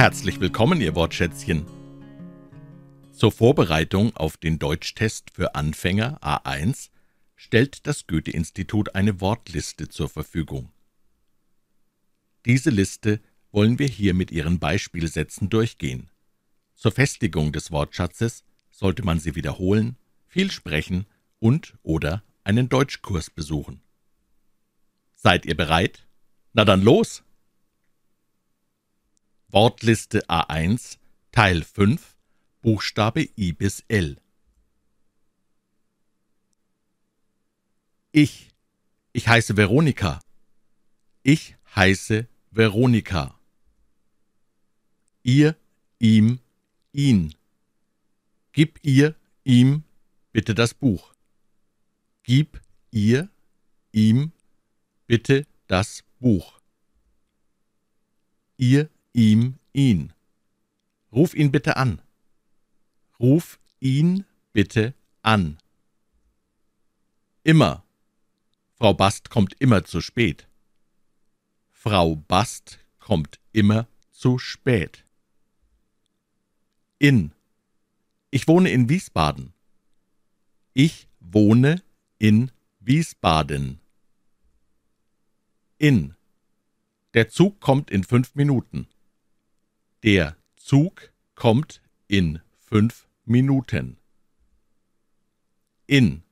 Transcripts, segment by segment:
Herzlich willkommen, ihr Wortschätzchen. Zur Vorbereitung auf den Deutschtest für Anfänger A1 stellt das Goethe-Institut eine Wortliste zur Verfügung. Diese Liste wollen wir hier mit ihren Beispielsätzen durchgehen. Zur Festigung des Wortschatzes sollte man sie wiederholen, viel sprechen und oder einen Deutschkurs besuchen. Seid ihr bereit? Na dann los! Wortliste A1 Teil 5 Buchstabe I bis L Ich. Ich heiße Veronika. Ich heiße Veronika. Ihr, ihm, ihn. Gib ihr, ihm, bitte das Buch. Gib ihr, ihm, bitte das Buch. Ihr, ihm ihn. Ruf ihn bitte an. Ruf ihn bitte an. Immer. Frau Bast kommt immer zu spät. Frau Bast kommt immer zu spät. In. Ich wohne in Wiesbaden. Ich wohne in Wiesbaden. In. Der Zug kommt in fünf Minuten. Der Zug kommt in fünf Minuten. In.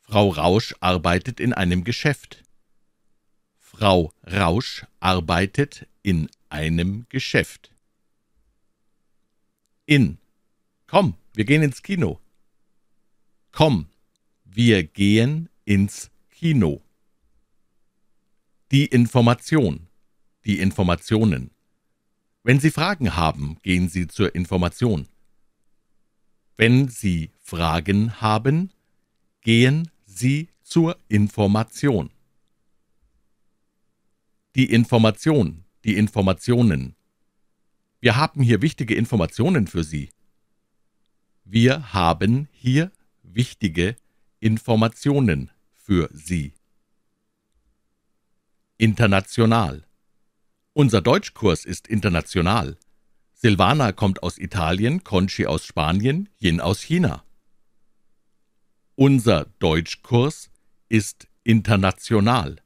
Frau Rausch arbeitet in einem Geschäft. Frau Rausch arbeitet in einem Geschäft. In. Komm, wir gehen ins Kino. Komm, wir gehen ins Kino. Die Information. Die Informationen. Wenn Sie Fragen haben, gehen Sie zur Information. Wenn Sie Fragen haben, gehen Sie zur Information. Die Information, die Informationen. Wir haben hier wichtige Informationen für Sie. Wir haben hier wichtige Informationen für Sie. International unser Deutschkurs ist international. Silvana kommt aus Italien, Conchi aus Spanien, Yin aus China. Unser Deutschkurs ist international.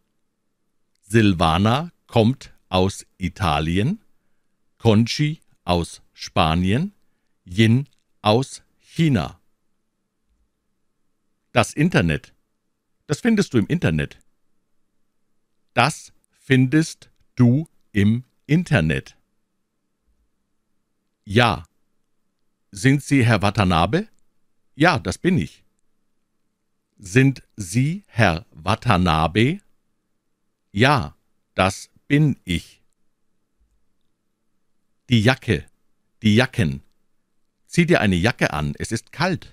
Silvana kommt aus Italien, Conchi aus Spanien, Yin aus China. Das Internet. Das findest du im Internet. Das findest du im im Internet. Ja. Sind Sie Herr Watanabe? Ja, das bin ich. Sind Sie Herr Watanabe? Ja, das bin ich. Die Jacke, die Jacken. Zieh dir eine Jacke an, es ist kalt.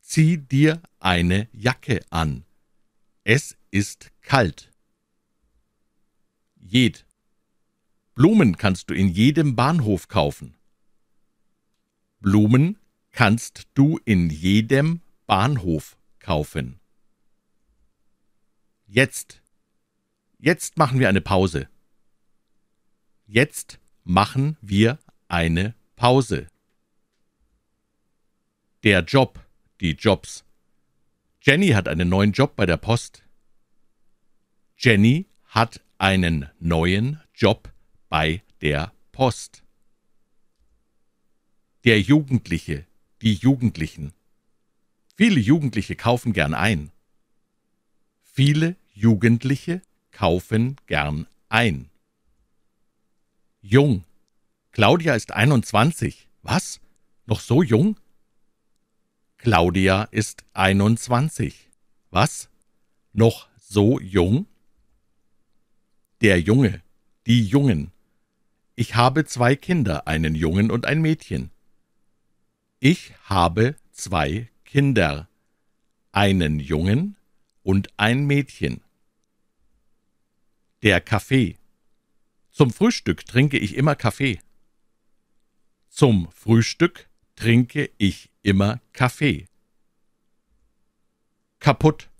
Zieh dir eine Jacke an. Es ist kalt. Jed. Blumen kannst du in jedem Bahnhof kaufen. Blumen kannst du in jedem Bahnhof kaufen. Jetzt. Jetzt machen wir eine Pause. Jetzt machen wir eine Pause. Der Job, die Jobs. Jenny hat einen neuen Job bei der Post. Jenny hat einen neuen Job bei der Post. Der Jugendliche, die Jugendlichen. Viele Jugendliche kaufen gern ein. Viele Jugendliche kaufen gern ein. Jung. Claudia ist 21. Was? Noch so jung? Claudia ist 21. Was? Noch so jung? Der Junge, die Jungen. Ich habe zwei Kinder, einen Jungen und ein Mädchen. Ich habe zwei Kinder, einen Jungen und ein Mädchen. Der Kaffee. Zum Frühstück trinke ich immer Kaffee. Zum Frühstück trinke ich immer Kaffee. Kaputt.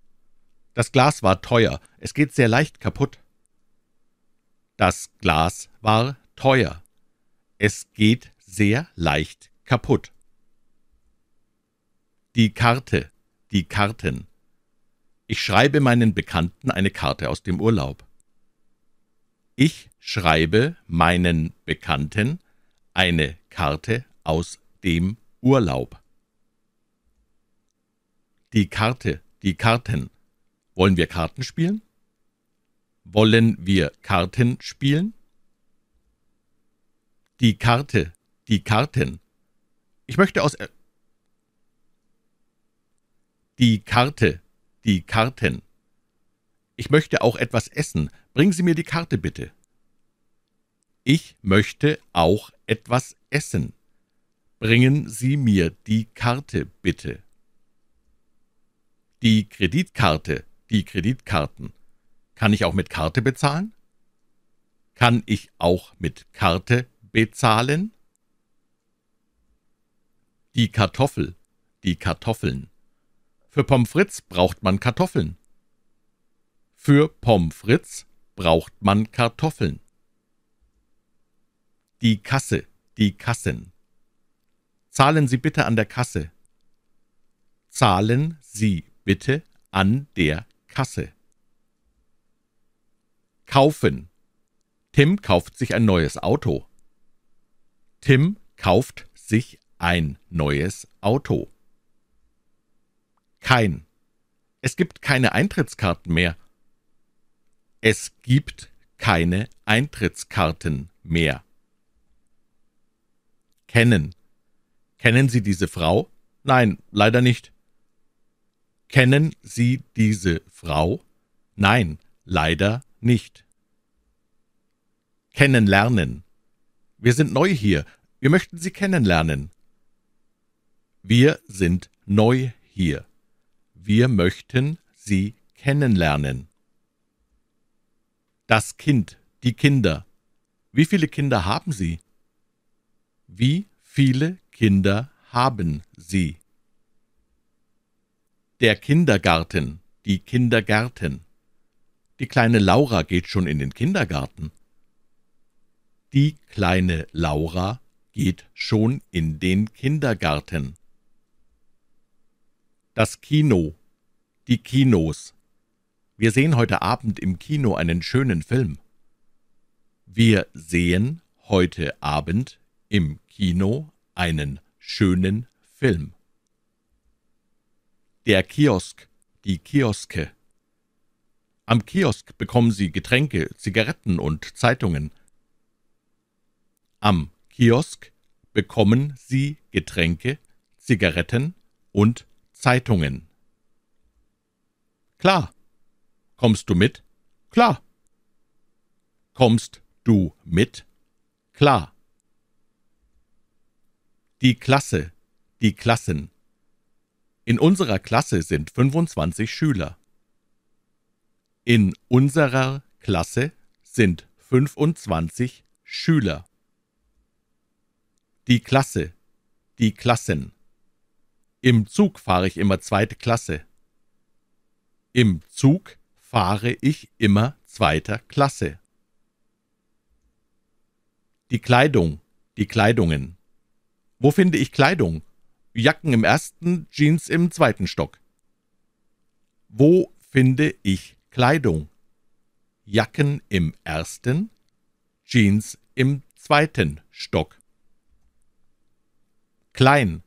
Das Glas war teuer, es geht sehr leicht kaputt. Das Glas war teuer. Es geht sehr leicht kaputt. Die Karte, die Karten. Ich schreibe meinen Bekannten eine Karte aus dem Urlaub. Ich schreibe meinen Bekannten eine Karte aus dem Urlaub. Die Karte, die Karten. Wollen wir Karten spielen? wollen wir Karten spielen? Die Karte, die Karten. Ich möchte aus... Äh, die Karte, die Karten. Ich möchte auch etwas essen. Bringen Sie mir die Karte bitte. Ich möchte auch etwas essen. Bringen Sie mir die Karte bitte. Die Kreditkarte, die Kreditkarten. Kann ich auch mit Karte bezahlen? Kann ich auch mit Karte bezahlen? Die Kartoffel, die Kartoffeln. Für Pommes Fritz braucht man Kartoffeln. Für Pommes frites braucht man Kartoffeln. Die Kasse, die Kassen. Zahlen Sie bitte an der Kasse. Zahlen Sie bitte an der Kasse. Kaufen. Tim kauft sich ein neues Auto. Tim kauft sich ein neues Auto. Kein. Es gibt keine Eintrittskarten mehr. Es gibt keine Eintrittskarten mehr. Kennen. Kennen Sie diese Frau? Nein, leider nicht. Kennen Sie diese Frau? Nein, leider nicht nicht. Kennenlernen. Wir sind neu hier. Wir möchten Sie kennenlernen. Wir sind neu hier. Wir möchten Sie kennenlernen. Das Kind, die Kinder. Wie viele Kinder haben Sie? Wie viele Kinder haben Sie? Der Kindergarten, die Kindergärten. Die kleine Laura geht schon in den Kindergarten.« »Die kleine Laura geht schon in den Kindergarten.« Das Kino. Die Kinos. Wir sehen heute Abend im Kino einen schönen Film. Wir sehen heute Abend im Kino einen schönen Film. Der Kiosk, die Kioske. Am Kiosk bekommen Sie Getränke, Zigaretten und Zeitungen. Am Kiosk bekommen Sie Getränke, Zigaretten und Zeitungen. Klar. Kommst du mit? Klar. Kommst du mit? Klar. Die Klasse, die Klassen. In unserer Klasse sind 25 Schüler. In unserer Klasse sind 25 Schüler. Die Klasse, die Klassen. Im Zug fahre ich immer zweite Klasse. Im Zug fahre ich immer zweiter Klasse. Die Kleidung, die Kleidungen. Wo finde ich Kleidung? Jacken im ersten, Jeans im zweiten Stock. Wo finde ich Kleidung? Kleidung Jacken im ersten, Jeans im zweiten Stock. Klein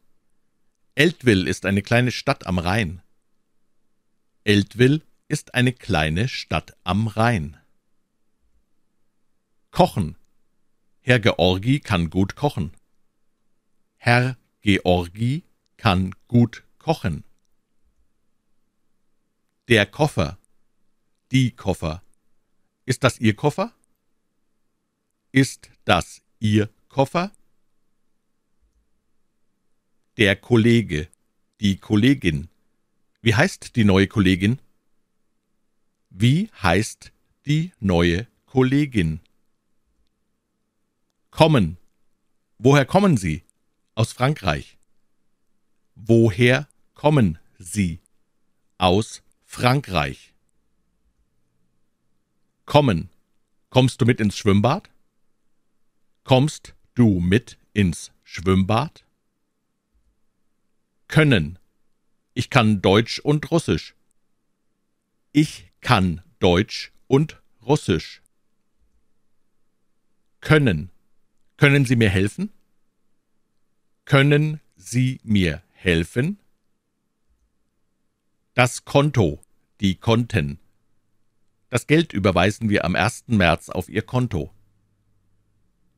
Eltville ist eine kleine Stadt am Rhein. Eltville ist eine kleine Stadt am Rhein. Kochen Herr Georgi kann gut kochen. Herr Georgi kann gut kochen. Der Koffer die Koffer. Ist das Ihr Koffer? Ist das Ihr Koffer? Der Kollege, die Kollegin. Wie heißt die neue Kollegin? Wie heißt die neue Kollegin? Kommen. Woher kommen Sie? Aus Frankreich. Woher kommen Sie? Aus Frankreich. Kommen. Kommst du mit ins Schwimmbad? Kommst du mit ins Schwimmbad? Können. Ich kann Deutsch und Russisch. Ich kann Deutsch und Russisch. Können. Können Sie mir helfen? Können Sie mir helfen? Das Konto, die Konten. Das Geld überweisen wir am 1. März auf Ihr Konto.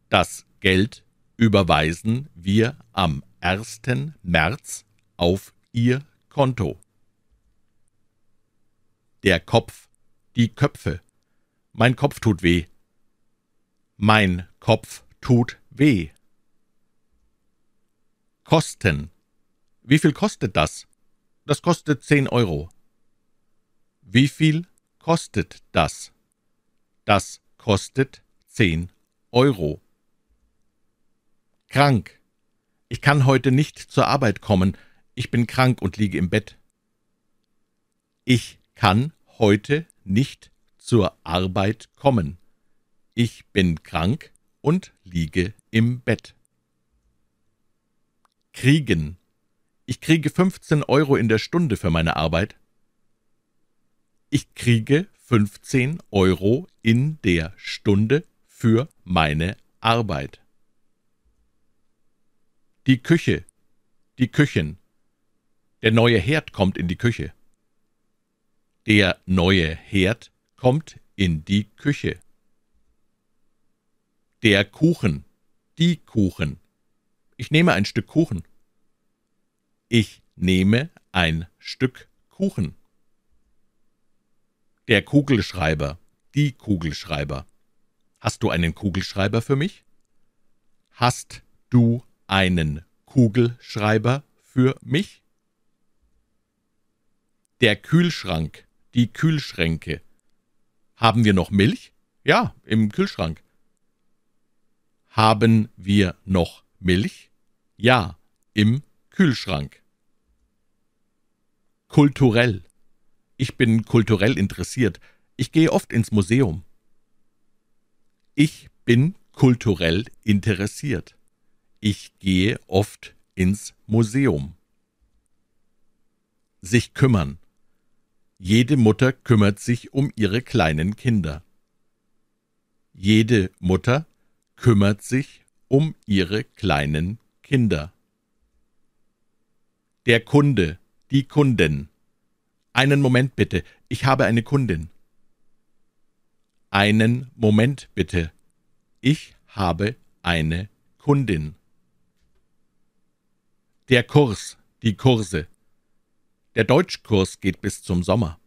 Das Geld überweisen wir am 1. März auf Ihr Konto. Der Kopf, die Köpfe. Mein Kopf tut weh. Mein Kopf tut weh. Kosten. Wie viel kostet das? Das kostet 10 Euro. Wie viel kostet das? Das kostet 10 Euro. Krank. Ich kann heute nicht zur Arbeit kommen. Ich bin krank und liege im Bett. Ich kann heute nicht zur Arbeit kommen. Ich bin krank und liege im Bett. Kriegen. Ich kriege 15 Euro in der Stunde für meine Arbeit. Ich kriege 15 Euro in der Stunde für meine Arbeit. Die Küche, die Küchen. Der neue Herd kommt in die Küche. Der neue Herd kommt in die Küche. Der Kuchen, die Kuchen. Ich nehme ein Stück Kuchen. Ich nehme ein Stück Kuchen. Der Kugelschreiber. Die Kugelschreiber. Hast du einen Kugelschreiber für mich? Hast du einen Kugelschreiber für mich? Der Kühlschrank. Die Kühlschränke. Haben wir noch Milch? Ja, im Kühlschrank. Haben wir noch Milch? Ja, im Kühlschrank. Kulturell. Ich bin kulturell interessiert. Ich gehe oft ins Museum. Ich bin kulturell interessiert. Ich gehe oft ins Museum. Sich kümmern. Jede Mutter kümmert sich um ihre kleinen Kinder. Jede Mutter kümmert sich um ihre kleinen Kinder. Der Kunde, die Kunden. »Einen Moment bitte, ich habe eine Kundin.« »Einen Moment bitte, ich habe eine Kundin.« Der Kurs, die Kurse. Der Deutschkurs geht bis zum Sommer.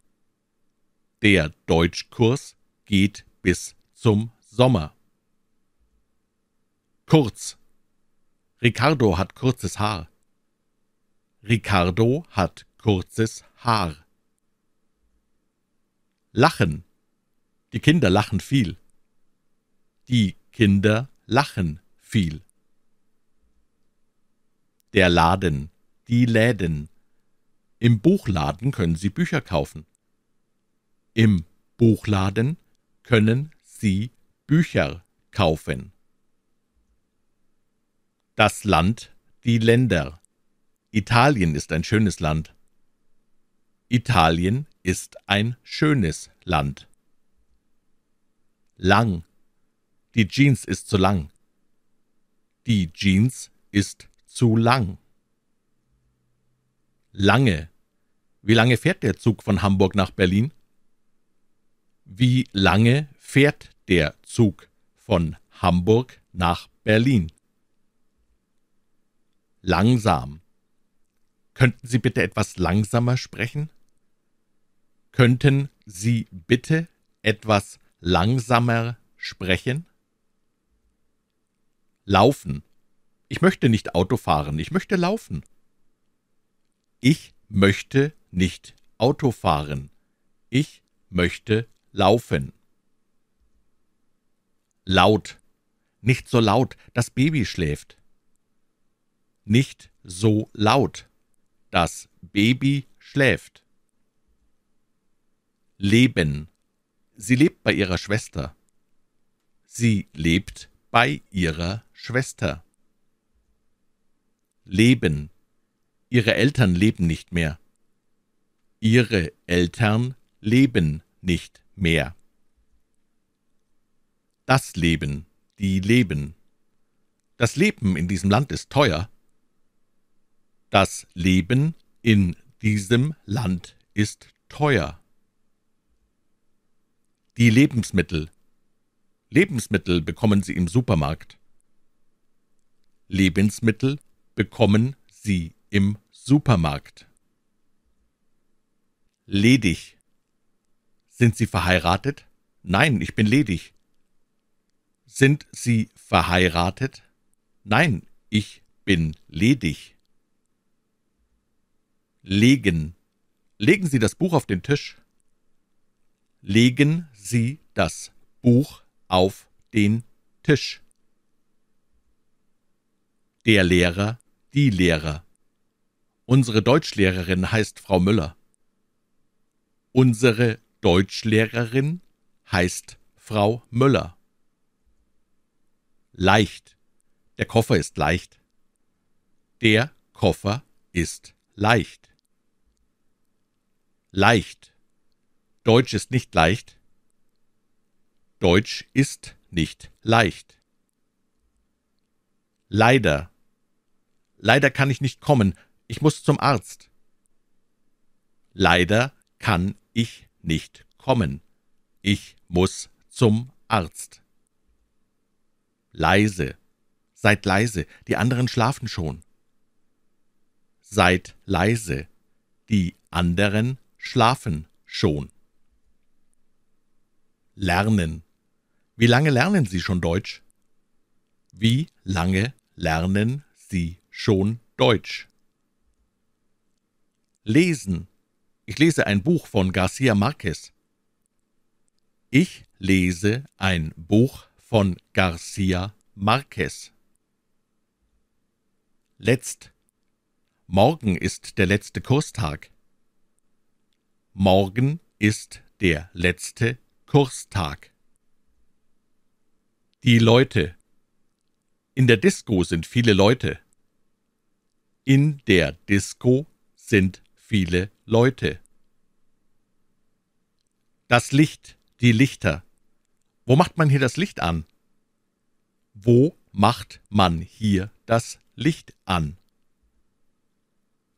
Der Deutschkurs geht bis zum Sommer. Kurz. Ricardo hat kurzes Haar. Ricardo hat kurzes Haar. Lachen. Die Kinder lachen viel. Die Kinder lachen viel. Der Laden. Die Läden. Im Buchladen können Sie Bücher kaufen. Im Buchladen können Sie Bücher kaufen. Das Land, die Länder. Italien ist ein schönes Land. Italien ist ein schönes Land. Lang. Die Jeans ist zu lang. Die Jeans ist zu lang. Lange. Wie lange fährt der Zug von Hamburg nach Berlin? Wie lange fährt der Zug von Hamburg nach Berlin? Langsam. Könnten Sie bitte etwas langsamer sprechen? Könnten Sie bitte etwas langsamer sprechen? Laufen. Ich möchte nicht Auto fahren, ich möchte laufen. Ich möchte nicht Auto fahren. Ich möchte laufen. Laut. Nicht so laut, das Baby schläft. Nicht so laut. Das Baby schläft. Leben. Sie lebt bei ihrer Schwester. Sie lebt bei ihrer Schwester. Leben. Ihre Eltern leben nicht mehr. Ihre Eltern leben nicht mehr. Das Leben, die Leben. Das Leben in diesem Land ist teuer. Das Leben in diesem Land ist teuer. Die Lebensmittel. Lebensmittel bekommen Sie im Supermarkt. Lebensmittel bekommen Sie im Supermarkt. Ledig. Sind Sie verheiratet? Nein, ich bin ledig. Sind Sie verheiratet? Nein, ich bin ledig. Legen. Legen Sie das Buch auf den Tisch. Legen sie das Buch auf den Tisch. Der Lehrer, die Lehrer. Unsere Deutschlehrerin heißt Frau Müller. Unsere Deutschlehrerin heißt Frau Müller. Leicht. Der Koffer ist leicht. Der Koffer ist leicht. Leicht. Deutsch ist nicht leicht. Deutsch ist nicht leicht. Leider. Leider kann ich nicht kommen, ich muss zum Arzt. Leider kann ich nicht kommen, ich muss zum Arzt. Leise. Seid leise, die anderen schlafen schon. Seid leise, die anderen schlafen schon. Lernen. Wie lange lernen Sie schon Deutsch? Wie lange lernen Sie schon Deutsch? Lesen. Ich lese ein Buch von Garcia Marquez. Ich lese ein Buch von Garcia Marquez. Letzt. Morgen ist der letzte Kurstag. Morgen ist der letzte Kurstag. Die Leute. In der Disco sind viele Leute. In der Disco sind viele Leute. Das Licht, die Lichter. Wo macht man hier das Licht an? Wo macht man hier das Licht an?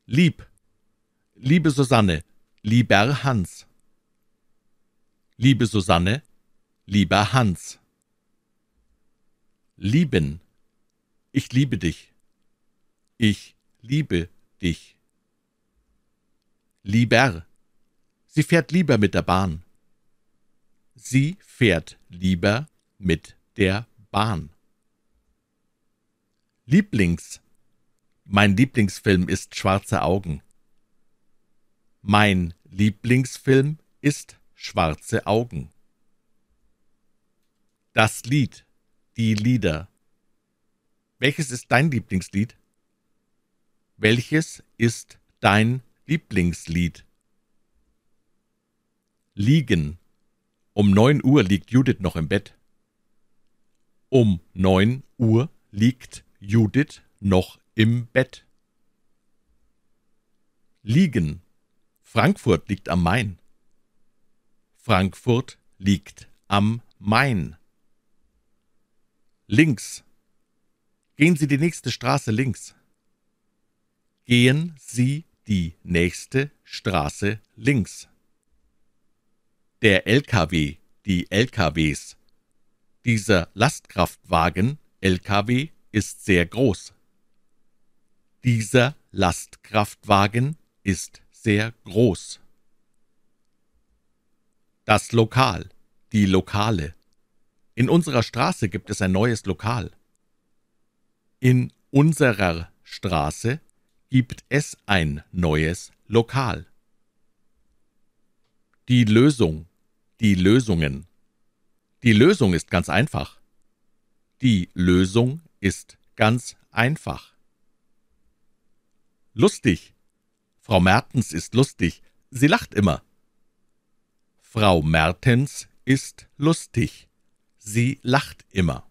Lieb, liebe Susanne, lieber Hans. Liebe Susanne, lieber Hans lieben. Ich liebe dich. Ich liebe dich. Lieber. Sie fährt lieber mit der Bahn. Sie fährt lieber mit der Bahn. Lieblings. Mein Lieblingsfilm ist Schwarze Augen. Mein Lieblingsfilm ist Schwarze Augen. Das Lied die Lieder. Welches ist dein Lieblingslied? Welches ist dein Lieblingslied? Liegen. Um neun Uhr liegt Judith noch im Bett. Um neun Uhr liegt Judith noch im Bett. Liegen. Frankfurt liegt am Main. Frankfurt liegt am Main. Links. Gehen Sie die nächste Straße links. Gehen Sie die nächste Straße links. Der LKW, die LKWs. Dieser Lastkraftwagen, LKW, ist sehr groß. Dieser Lastkraftwagen ist sehr groß. Das Lokal, die Lokale. In unserer Straße gibt es ein neues Lokal. In unserer Straße gibt es ein neues Lokal. Die Lösung, die Lösungen. Die Lösung ist ganz einfach. Die Lösung ist ganz einfach. Lustig. Frau Mertens ist lustig. Sie lacht immer. Frau Mertens ist lustig. Sie lacht immer.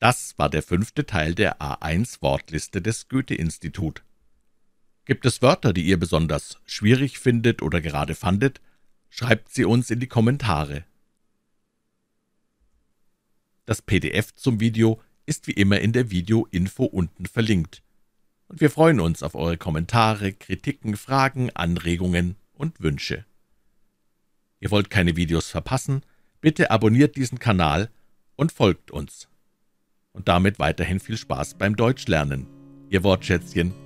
Das war der fünfte Teil der A1-Wortliste des Goethe-Institut. Gibt es Wörter, die ihr besonders schwierig findet oder gerade fandet, schreibt sie uns in die Kommentare. Das PDF zum Video ist wie immer in der Video-Info unten verlinkt. Und wir freuen uns auf eure Kommentare, Kritiken, Fragen, Anregungen und Wünsche. Ihr wollt keine Videos verpassen – Bitte abonniert diesen Kanal und folgt uns. Und damit weiterhin viel Spaß beim Deutschlernen. Ihr Wortschätzchen